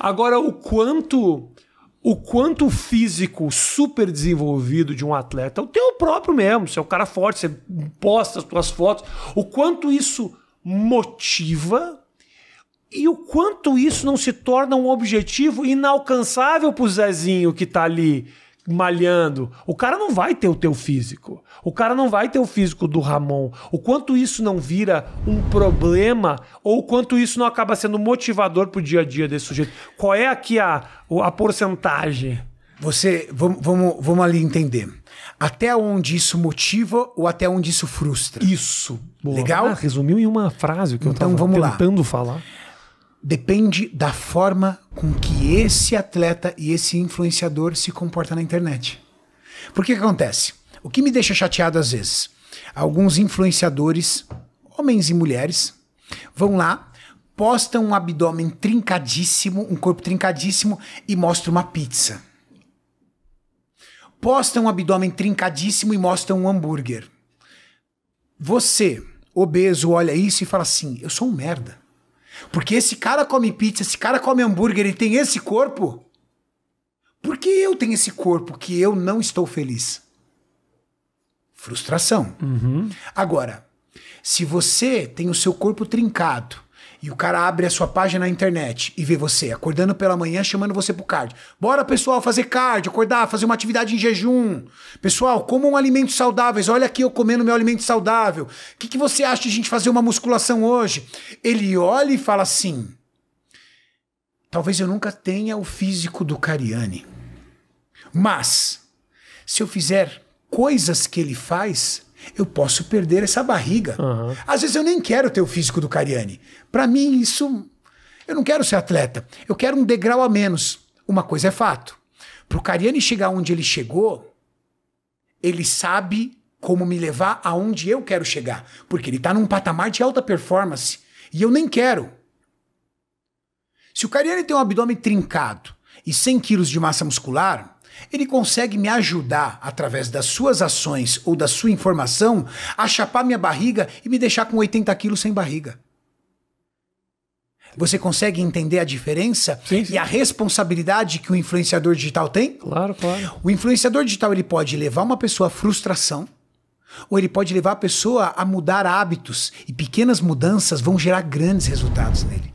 Agora, o quanto o quanto físico super desenvolvido de um atleta, é o teu próprio mesmo, você é um cara forte, você posta as tuas fotos, o quanto isso motiva e o quanto isso não se torna um objetivo inalcançável pro Zezinho que tá ali malhando. O cara não vai ter o teu físico. O cara não vai ter o físico do Ramon. O quanto isso não vira um problema ou o quanto isso não acaba sendo motivador pro dia a dia desse sujeito. Qual é aqui a, a porcentagem? Você, vamos, vamos, vamos ali entender. Até onde isso motiva ou até onde isso frustra? Isso. Boa. Legal? Ah, resumiu em uma frase o que então, eu tava vamos tentando lá. falar depende da forma com que esse atleta e esse influenciador se comporta na internet. Por que, que acontece? O que me deixa chateado às vezes? Alguns influenciadores, homens e mulheres, vão lá, postam um abdômen trincadíssimo, um corpo trincadíssimo e mostram uma pizza. Postam um abdômen trincadíssimo e mostram um hambúrguer. Você, obeso, olha isso e fala assim: eu sou um merda. Porque esse cara come pizza, esse cara come hambúrguer, ele tem esse corpo. Por que eu tenho esse corpo que eu não estou feliz? Frustração. Uhum. Agora, se você tem o seu corpo trincado, e o cara abre a sua página na internet e vê você acordando pela manhã, chamando você pro cardio. Bora, pessoal, fazer cardio, acordar, fazer uma atividade em jejum. Pessoal, comam alimentos saudáveis. Olha aqui eu comendo meu alimento saudável. O que, que você acha de a gente fazer uma musculação hoje? Ele olha e fala assim: talvez eu nunca tenha o físico do Cariani, mas se eu fizer coisas que ele faz, eu posso perder essa barriga. Uhum. Às vezes eu nem quero ter o físico do Cariani. Para mim, isso. Eu não quero ser atleta. Eu quero um degrau a menos. Uma coisa é fato. Para o Cariani chegar onde ele chegou, ele sabe como me levar aonde eu quero chegar. Porque ele está num patamar de alta performance. E eu nem quero. Se o Cariani tem um abdômen trincado e 100 quilos de massa muscular, ele consegue me ajudar, através das suas ações ou da sua informação, a chapar minha barriga e me deixar com 80 quilos sem barriga. Você consegue entender a diferença sim, sim. e a responsabilidade que o influenciador digital tem? Claro, claro. O influenciador digital ele pode levar uma pessoa à frustração, ou ele pode levar a pessoa a mudar hábitos, e pequenas mudanças vão gerar grandes resultados nele.